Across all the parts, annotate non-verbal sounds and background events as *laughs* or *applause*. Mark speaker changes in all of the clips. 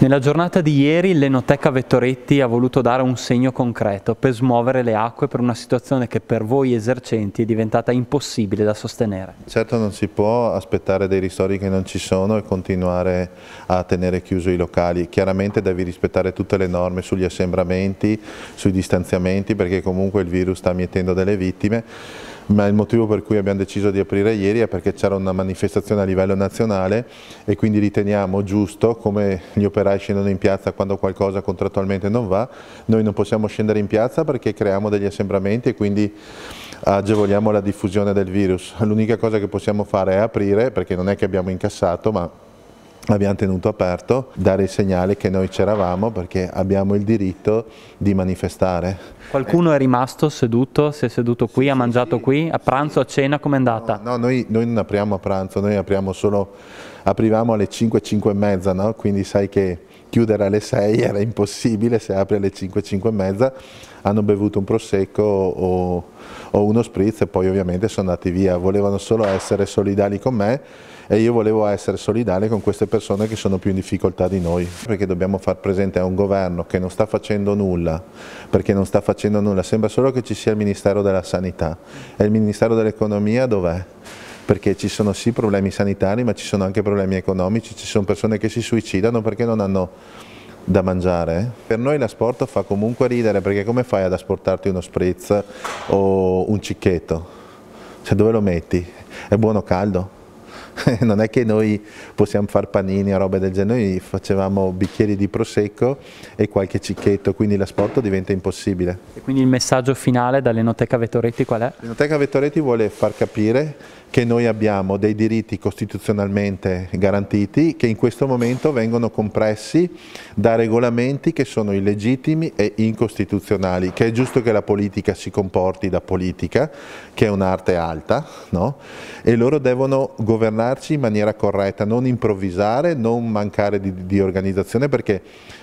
Speaker 1: Nella giornata di ieri l'Enoteca Vettoretti ha voluto dare un segno concreto per smuovere le acque per una situazione che per voi esercenti è diventata impossibile da sostenere.
Speaker 2: Certo non si può aspettare dei ristori che non ci sono e continuare a tenere chiuso i locali. Chiaramente devi rispettare tutte le norme sugli assembramenti, sui distanziamenti perché comunque il virus sta mietendo delle vittime ma il motivo per cui abbiamo deciso di aprire ieri è perché c'era una manifestazione a livello nazionale e quindi riteniamo giusto, come gli operai scendono in piazza quando qualcosa contrattualmente non va, noi non possiamo scendere in piazza perché creiamo degli assembramenti e quindi agevoliamo la diffusione del virus. L'unica cosa che possiamo fare è aprire, perché non è che abbiamo incassato, ma abbiamo tenuto aperto, dare il segnale che noi c'eravamo perché abbiamo il diritto di manifestare.
Speaker 1: Qualcuno eh. è rimasto seduto, si è seduto qui, sì, ha mangiato sì, qui, a pranzo, sì. a cena, com'è andata?
Speaker 2: No, no noi, noi, non apriamo a pranzo, noi apriamo solo aprivamo alle 5, 5 e mezza, no? quindi sai che chiudere alle 6 *laughs* era impossibile, se apri alle 5, 5 e mezza hanno bevuto un prosecco o, o uno spritz e poi ovviamente sono andati via, volevano solo essere solidali con me e io volevo essere solidale con queste persone che sono più in difficoltà di noi, perché dobbiamo far presente a un governo che non sta facendo nulla, perché non sta facendo nulla, sembra solo che ci sia il Ministero della Sanità e il Ministero dell'Economia dov'è? perché ci sono sì problemi sanitari ma ci sono anche problemi economici, ci sono persone che si suicidano perché non hanno da mangiare. Per noi l'asporto fa comunque ridere perché come fai ad asportarti uno spritz o un cicchetto? Cioè dove lo metti? È buono caldo? *laughs* non è che noi possiamo fare panini o roba del genere, noi facevamo bicchieri di prosecco e qualche cicchetto, quindi l'asporto diventa impossibile.
Speaker 1: E quindi il messaggio finale dall'Enoteca Vettoretti
Speaker 2: qual è? L'Enoteca Vettoretti vuole far capire che noi abbiamo dei diritti costituzionalmente garantiti che in questo momento vengono compressi da regolamenti che sono illegittimi e incostituzionali, che è giusto che la politica si comporti da politica, che è un'arte alta, no? e loro devono governare governarci in maniera corretta, non improvvisare, non mancare di, di organizzazione perché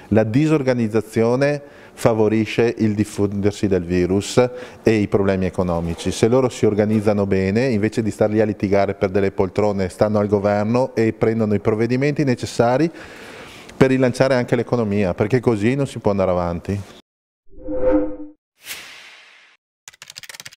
Speaker 2: la disorganizzazione favorisce il diffondersi del virus e i problemi economici. Se loro si organizzano bene, invece di star lì a litigare per delle poltrone, stanno al governo e prendono i provvedimenti necessari per rilanciare anche l'economia, perché così non si può andare avanti.